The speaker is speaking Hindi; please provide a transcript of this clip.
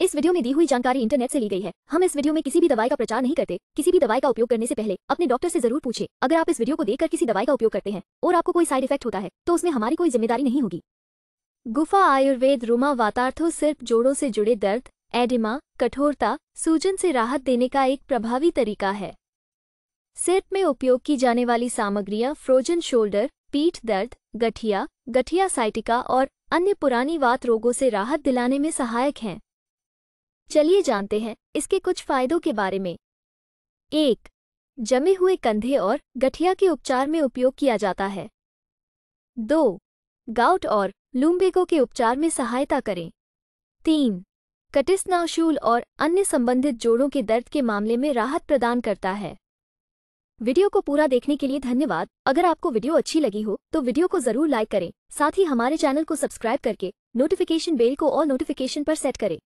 इस वीडियो में दी हुई जानकारी इंटरनेट से ली गई है हम इस वीडियो में किसी भी दवाई का प्रचार नहीं करते किसी भी दवाई का उपयोग करने से पहले अपने डॉक्टर से जरूर पूछे अगर आप इस वीडियो को देखकर किसी दवाई का उपयोग करते हैं और आपको कोई साइड इफेक्ट होता है तो उसमें हमारी कोई जिम्मेदारी नहीं होगी गुफा आयुर्वेद रुमा वातार्थो सिर्फ जोड़ों से जुड़े दर्द एडिमा कठोरता सूजन से राहत देने का एक प्रभावी तरीका है सिर्फ में उपयोग की जाने वाली सामग्रियां फ्रोजन शोल्डर पीठ दर्द गठिया गठिया साइटिका और अन्य पुरानी वात रोगों से राहत दिलाने में सहायक हैं चलिए जानते हैं इसके कुछ फायदों के बारे में एक जमे हुए कंधे और गठिया के उपचार में उपयोग किया जाता है दो गाउट और लूम्बेगो के उपचार में सहायता करें तीन कटिस्नाशूल और अन्य संबंधित जोड़ों के दर्द के मामले में राहत प्रदान करता है वीडियो को पूरा देखने के लिए धन्यवाद अगर आपको वीडियो अच्छी लगी हो तो वीडियो को जरूर लाइक करें साथ ही हमारे चैनल को सब्सक्राइब करके नोटिफिकेशन बेल को और नोटिफिकेशन पर सेट करें